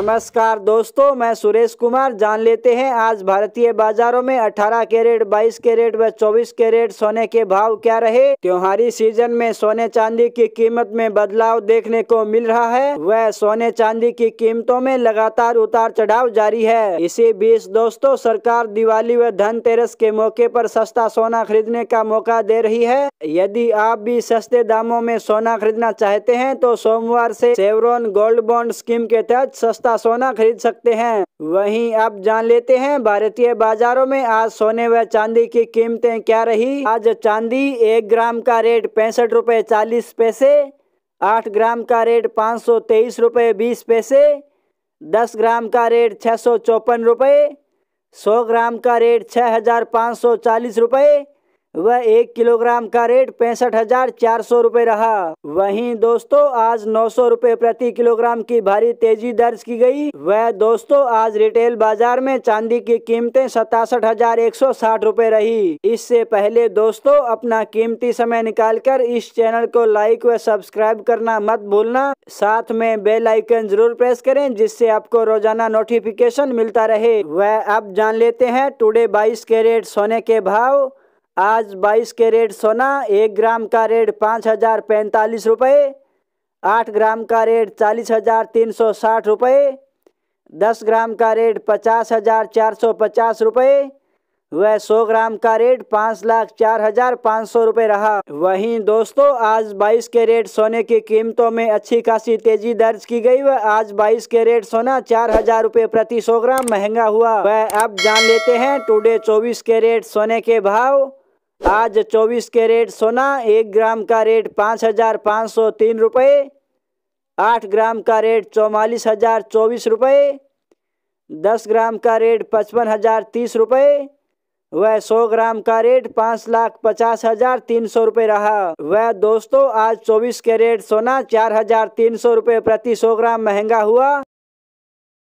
नमस्कार दोस्तों मैं सुरेश कुमार जान लेते हैं आज भारतीय बाजारों में 18 कैरेट 22 कैरेट व 24 कैरेट सोने के भाव क्या रहे त्योहारी सीजन में सोने चांदी की कीमत में बदलाव देखने को मिल रहा है वह सोने चांदी की कीमतों में लगातार उतार चढ़ाव जारी है इसी बीच दोस्तों सरकार दिवाली व धनतेरस के मौके आरोप सस्ता सोना खरीदने का मौका दे रही है यदि आप भी सस्ते दामों में सोना खरीदना चाहते है तो सोमवार से सेवरोन गोल्ड बॉन्ड स्कीम के तहत सस्ता सस्ता सोना खरीद सकते हैं वहीं अब जान लेते हैं भारतीय बाजारों में आज सोने व चांदी की कीमतें क्या रही आज चांदी एक ग्राम का रेट पैंसठ रुपये चालीस पैसे आठ ग्राम का रेट पाँच सौ तेईस रुपये बीस पैसे दस ग्राम का रेट छः सौ चौपन रुपये सौ ग्राम का रेट छः हज़ार पाँच सौ चालीस रुपये वह एक किलोग्राम का रेट पैंसठ हजार चार सौ रूपए रहा वहीं दोस्तों आज नौ सौ रूपए प्रति किलोग्राम की भारी तेजी दर्ज की गई वह दोस्तों आज रिटेल बाजार में चांदी की कीमतें सतासठ हजार एक सौ साठ रूपए रही इससे पहले दोस्तों अपना कीमती समय निकालकर इस चैनल को लाइक व सब्सक्राइब करना मत भूलना साथ में बेल आइकन जरूर प्रेस करें जिससे आपको रोजाना नोटिफिकेशन मिलता रहे वह अब जान लेते हैं टूडे बाईस कैरेट सोने के भाव आज 22 रेट सोना एक ग्राम का रेट पाँच हजार पैंतालीस रुपये आठ ग्राम का रेट चालीस हजार तीन सौ साठ रुपये दस ग्राम का रेट पचास हजार चार सौ पचास रुपये वह सौ ग्राम का रेट पाँच लाख चार हजार पाँच सौ रुपये रहा वहीं दोस्तों आज 22 रेट सोने की कीमतों में अच्छी खासी तेजी दर्ज की गई वह आज 22 रेट सोना चार हजार रुपये प्रति सौ ग्राम महंगा हुआ वह अब जान लेते हैं टुडे 24 रेट सोने के भाव आज 24 कैरेट सोना एक ग्राम का रेट पाँच हजार पाँच सौ तीन रुपये आठ ग्राम का रेट चौवालीस हजार चौबीस रुपये दस ग्राम का रेट पचपन हजार तीस रुपये वह सौ ग्राम का रेट पाँच लाख पचास हजार तीन सौ रुपये रहा वह दोस्तों आज चौबीस कैरेट सोना चार हजार तीन सौ रुपये प्रति सौ ग्राम महंगा हुआ